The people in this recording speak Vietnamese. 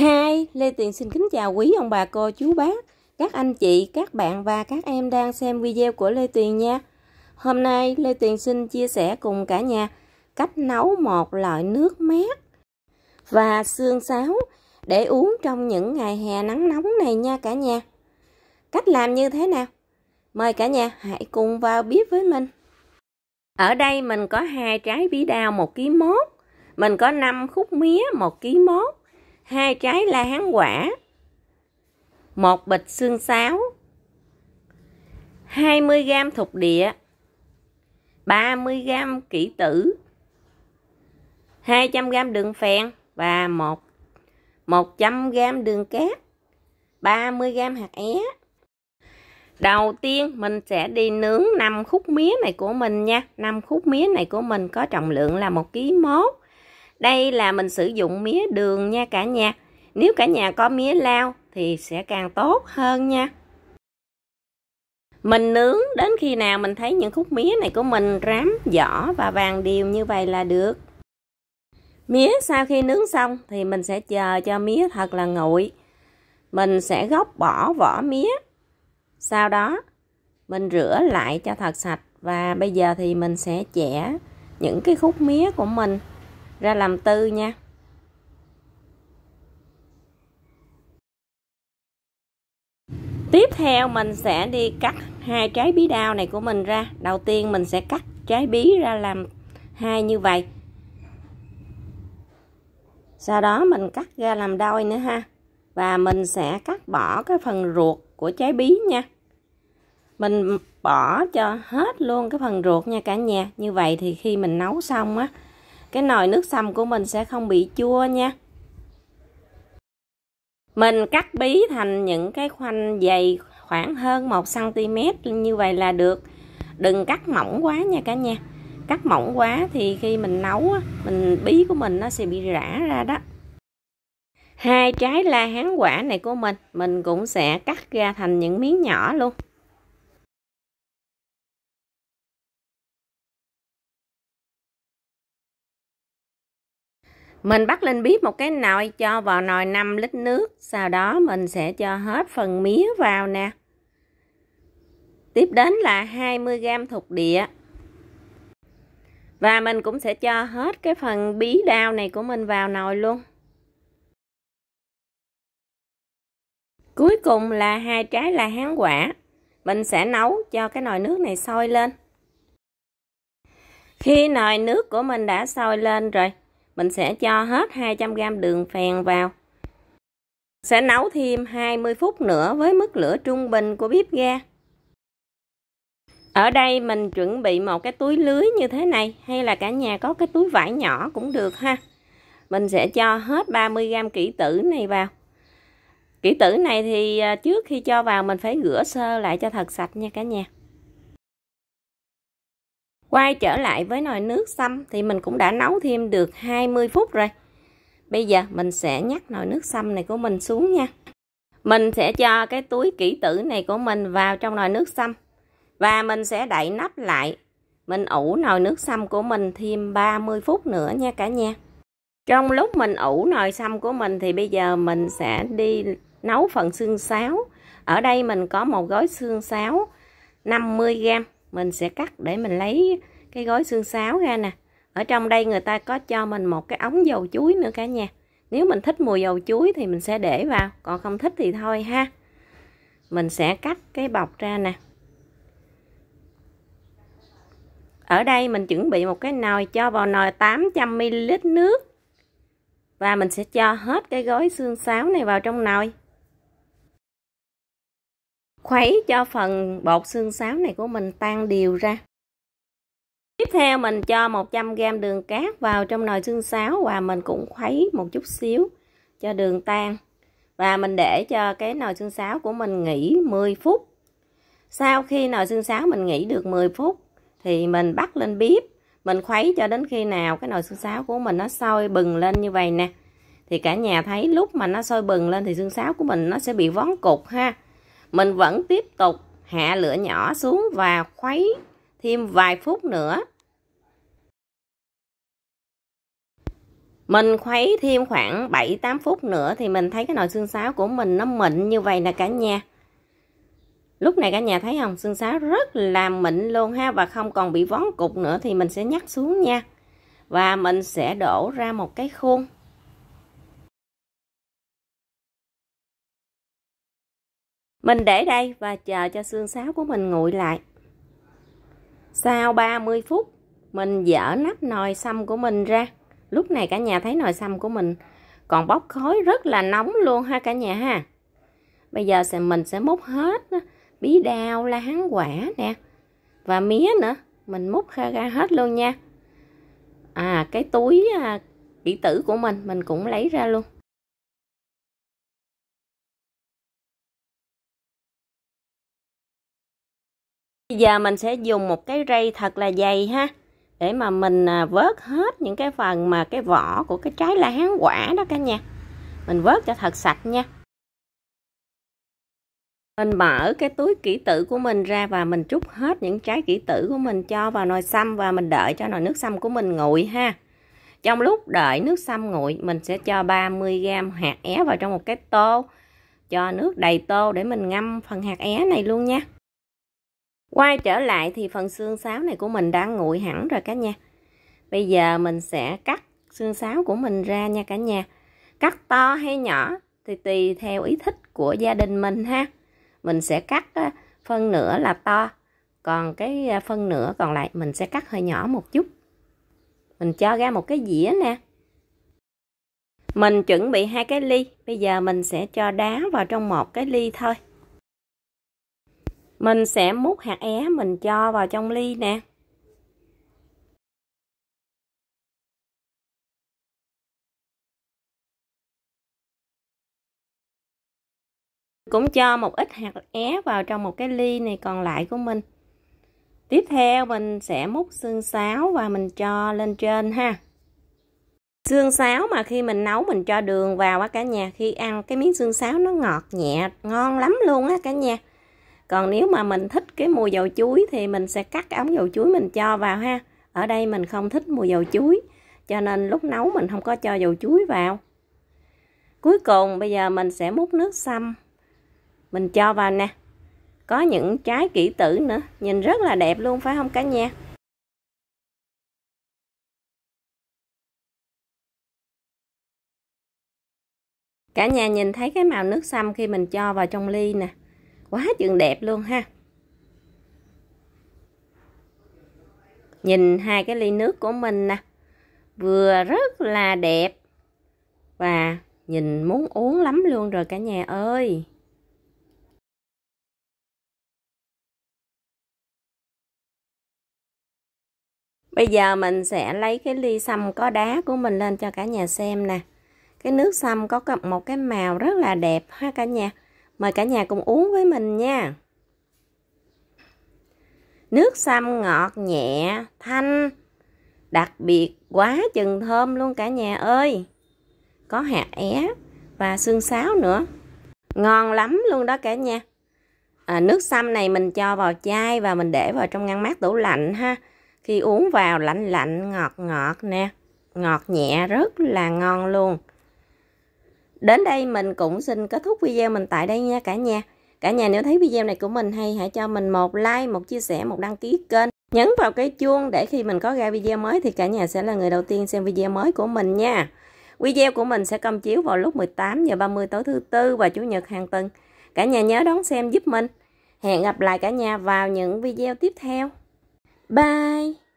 Hai, Lê tiền xin kính chào quý ông bà cô chú bác, các anh chị, các bạn và các em đang xem video của Lê tiền nha. Hôm nay Lê tiền xin chia sẻ cùng cả nhà cách nấu một loại nước mát và xương sáo để uống trong những ngày hè nắng nóng này nha cả nhà. Cách làm như thế nào? Mời cả nhà hãy cùng vào bếp với mình. Ở đây mình có hai trái bí đao một ký mốt, mình có 5 khúc mía một ký mốt hai trái la hán quả, một bịch xương sáo, 20 g thục địa, 30 g kỷ tử, 200 g đường phèn và 1 100 g đường cát, 30 g hạt é. Đầu tiên mình sẽ đi nướng 5 khúc mía này của mình nha. 5 khúc mía này của mình có trọng lượng là 1 kg mốt. Đây là mình sử dụng mía đường nha cả nhà. Nếu cả nhà có mía lao thì sẽ càng tốt hơn nha. Mình nướng đến khi nào mình thấy những khúc mía này của mình rám vỏ và vàng đều như vậy là được. Mía sau khi nướng xong thì mình sẽ chờ cho mía thật là nguội. Mình sẽ góc bỏ vỏ mía. Sau đó mình rửa lại cho thật sạch và bây giờ thì mình sẽ chẻ những cái khúc mía của mình ra làm tư nha tiếp theo mình sẽ đi cắt hai trái bí đao này của mình ra đầu tiên mình sẽ cắt trái bí ra làm hai như vậy sau đó mình cắt ra làm đôi nữa ha và mình sẽ cắt bỏ cái phần ruột của trái bí nha mình bỏ cho hết luôn cái phần ruột nha cả nhà như vậy thì khi mình nấu xong á cái nồi nước sầm của mình sẽ không bị chua nha mình cắt bí thành những cái khoanh dày khoảng hơn 1cm như vậy là được đừng cắt mỏng quá nha cả nhà cắt mỏng quá thì khi mình nấu mình bí của mình nó sẽ bị rã ra đó hai trái la hán quả này của mình mình cũng sẽ cắt ra thành những miếng nhỏ luôn Mình bắt lên bếp một cái nồi cho vào nồi 5 lít nước. Sau đó mình sẽ cho hết phần mía vào nè. Tiếp đến là 20g thục địa. Và mình cũng sẽ cho hết cái phần bí đao này của mình vào nồi luôn. Cuối cùng là hai trái là hán quả. Mình sẽ nấu cho cái nồi nước này sôi lên. Khi nồi nước của mình đã sôi lên rồi, mình sẽ cho hết 200g đường phèn vào sẽ nấu thêm 20 phút nữa với mức lửa trung bình của bếp ga ở đây mình chuẩn bị một cái túi lưới như thế này hay là cả nhà có cái túi vải nhỏ cũng được ha mình sẽ cho hết 30g kỹ tử này vào kỹ tử này thì à, trước khi cho vào mình phải rửa sơ lại cho thật sạch nha cả nhà Quay trở lại với nồi nước sâm thì mình cũng đã nấu thêm được 20 phút rồi. Bây giờ mình sẽ nhắc nồi nước sâm này của mình xuống nha. Mình sẽ cho cái túi kỹ tử này của mình vào trong nồi nước sâm. Và mình sẽ đậy nắp lại. Mình ủ nồi nước sâm của mình thêm 30 phút nữa nha cả nhà. Trong lúc mình ủ nồi sâm của mình thì bây giờ mình sẽ đi nấu phần xương sáo. Ở đây mình có một gói xương sáo 50 gram mình sẽ cắt để mình lấy cái gói xương sáo ra nè ở trong đây người ta có cho mình một cái ống dầu chuối nữa cả nhà nếu mình thích mùi dầu chuối thì mình sẽ để vào còn không thích thì thôi ha mình sẽ cắt cái bọc ra nè ở đây mình chuẩn bị một cái nồi cho vào nồi 800ml nước và mình sẽ cho hết cái gói xương sáo này vào trong nồi khuấy cho phần bột xương sáo này của mình tan đều ra tiếp theo mình cho 100g đường cát vào trong nồi xương sáo và mình cũng khuấy một chút xíu cho đường tan và mình để cho cái nồi xương sáo của mình nghỉ 10 phút sau khi nồi xương sáo mình nghỉ được 10 phút thì mình bắt lên bếp mình khuấy cho đến khi nào cái nồi xương sáo của mình nó sôi bừng lên như vậy nè thì cả nhà thấy lúc mà nó sôi bừng lên thì xương sáo của mình nó sẽ bị vón cục ha mình vẫn tiếp tục hạ lửa nhỏ xuống và khuấy thêm vài phút nữa. Mình khuấy thêm khoảng 7-8 phút nữa thì mình thấy cái nồi xương sáo của mình nó mịn như vậy nè cả nhà. Lúc này cả nhà thấy không? Xương sáo rất là mịn luôn ha và không còn bị vón cục nữa thì mình sẽ nhắc xuống nha. Và mình sẽ đổ ra một cái khuôn Mình để đây và chờ cho xương sáo của mình nguội lại. Sau 30 phút, mình dở nắp nồi xăm của mình ra. Lúc này cả nhà thấy nồi xăm của mình còn bốc khói rất là nóng luôn ha cả nhà ha. Bây giờ sẽ mình sẽ múc hết bí đao, lá hán quả nè và mía nữa, mình múc ra hết luôn nha. À cái túi kỹ à, tử của mình mình cũng lấy ra luôn. Bây giờ mình sẽ dùng một cái rây thật là dày ha Để mà mình à, vớt hết những cái phần mà cái vỏ của cái trái lá hán quả đó cả nhà Mình vớt cho thật sạch nha Mình mở cái túi kỹ tử của mình ra và mình trút hết những trái kỹ tử của mình cho vào nồi xăm Và mình đợi cho nồi nước xăm của mình nguội ha Trong lúc đợi nước xăm nguội mình sẽ cho 30g hạt é vào trong một cái tô Cho nước đầy tô để mình ngâm phần hạt é này luôn nha Quay trở lại thì phần xương sáo này của mình đã nguội hẳn rồi cả nha. Bây giờ mình sẽ cắt xương sáo của mình ra nha cả nhà. Cắt to hay nhỏ thì tùy theo ý thích của gia đình mình ha. Mình sẽ cắt ờ, phân nửa là to, còn cái ờ, phân nửa còn lại mình sẽ cắt hơi nhỏ một chút. Mình cho ra một cái dĩa nè. Mình chuẩn bị hai cái ly, bây giờ mình sẽ cho đá vào trong một cái ly thôi mình sẽ múc hạt é mình cho vào trong ly nè cũng cho một ít hạt é vào trong một cái ly này còn lại của mình tiếp theo mình sẽ múc xương sáo và mình cho lên trên ha xương sáo mà khi mình nấu mình cho đường vào á cả nhà khi ăn cái miếng xương sáo nó ngọt nhẹ ngon lắm luôn á cả nhà còn nếu mà mình thích cái mùi dầu chuối thì mình sẽ cắt ống dầu chuối mình cho vào ha ở đây mình không thích mùi dầu chuối cho nên lúc nấu mình không có cho dầu chuối vào cuối cùng bây giờ mình sẽ múc nước xăm mình cho vào nè có những trái kỹ tử nữa nhìn rất là đẹp luôn phải không cả nhà cả nhà nhìn thấy cái màu nước xăm khi mình cho vào trong ly nè quá chừng đẹp luôn ha nhìn hai cái ly nước của mình nè vừa rất là đẹp và nhìn muốn uống lắm luôn rồi cả nhà ơi Bây giờ mình sẽ lấy cái ly sâm có đá của mình lên cho cả nhà xem nè. Cái nước sâm có một cái màu rất là đẹp ha cả nhà. Mời cả nhà cùng uống với mình nha. Nước sâm ngọt nhẹ, thanh, đặc biệt quá chừng thơm luôn cả nhà ơi. Có hạt é và xương sáo nữa. Ngon lắm luôn đó cả nhà. À, nước sâm này mình cho vào chai và mình để vào trong ngăn mát tủ lạnh ha. Khi uống vào lạnh lạnh ngọt ngọt nè, ngọt nhẹ rất là ngon luôn. Đến đây mình cũng xin kết thúc video mình tại đây nha cả nhà. Cả nhà nếu thấy video này của mình hay hãy cho mình một like, một chia sẻ, một đăng ký kênh. Nhấn vào cái chuông để khi mình có ra video mới thì cả nhà sẽ là người đầu tiên xem video mới của mình nha. Video của mình sẽ công chiếu vào lúc 18 giờ 30 tối thứ tư và chủ nhật hàng tuần. Cả nhà nhớ đón xem giúp mình. Hẹn gặp lại cả nhà vào những video tiếp theo. Bye!